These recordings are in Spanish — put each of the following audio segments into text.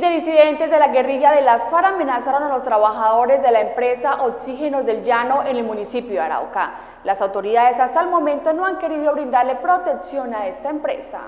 de disidentes de la guerrilla de las FARC amenazaron a los trabajadores de la empresa Oxígenos del Llano en el municipio de Arauca. Las autoridades hasta el momento no han querido brindarle protección a esta empresa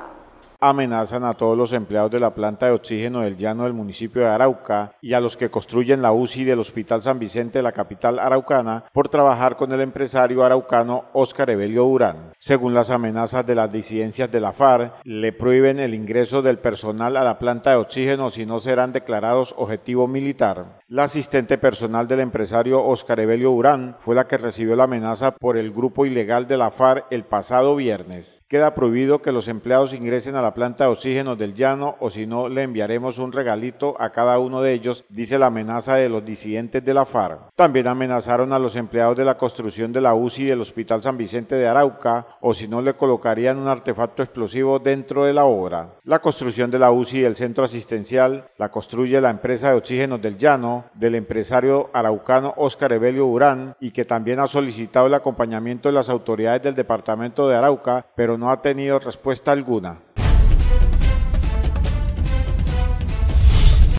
amenazan a todos los empleados de la planta de oxígeno del llano del municipio de Arauca y a los que construyen la UCI del Hospital San Vicente de la capital araucana por trabajar con el empresario araucano Óscar Evelio Durán. Según las amenazas de las disidencias de la FARC, le prohíben el ingreso del personal a la planta de oxígeno si no serán declarados objetivo militar. La asistente personal del empresario Oscar Evelio Urán fue la que recibió la amenaza por el grupo ilegal de la FARC el pasado viernes. Queda prohibido que los empleados ingresen a la planta de oxígeno del llano o si no le enviaremos un regalito a cada uno de ellos, dice la amenaza de los disidentes de la FARC. También amenazaron a los empleados de la construcción de la UCI del Hospital San Vicente de Arauca o si no le colocarían un artefacto explosivo dentro de la obra. La construcción de la UCI del centro asistencial la construye la empresa de oxígeno del llano del empresario araucano Óscar Evelio Urán, y que también ha solicitado el acompañamiento de las autoridades del departamento de Arauca, pero no ha tenido respuesta alguna.